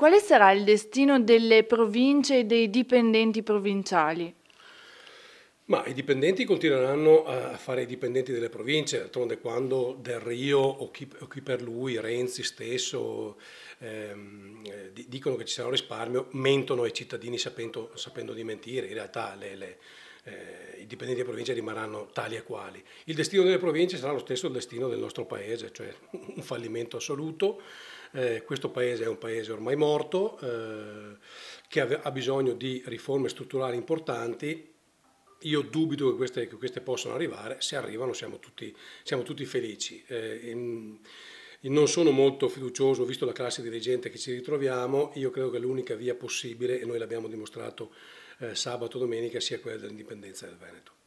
Quale sarà il destino delle province e dei dipendenti provinciali? Ma i dipendenti continueranno a fare i dipendenti delle province, d'altronde quando Del Rio o chi, o chi, per lui, Renzi stesso, ehm, dicono che ci sarà un risparmio, mentono ai cittadini sapendo, sapendo di mentire. In realtà le, le eh, i dipendenti della provincia rimarranno tali e quali. Il destino delle province sarà lo stesso destino del nostro paese, cioè un fallimento assoluto. Eh, questo paese è un paese ormai morto, eh, che ha, bisogno di riforme strutturali importanti. Io dubito che queste, che queste possano arrivare, se arrivano siamo tutti, siamo tutti felici. Eh, in, non sono molto fiducioso, visto la classe dirigente che ci ritroviamo, io credo che l'unica via possibile, e noi l'abbiamo dimostrato eh, sabato e domenica, sia quella dell'indipendenza del Veneto.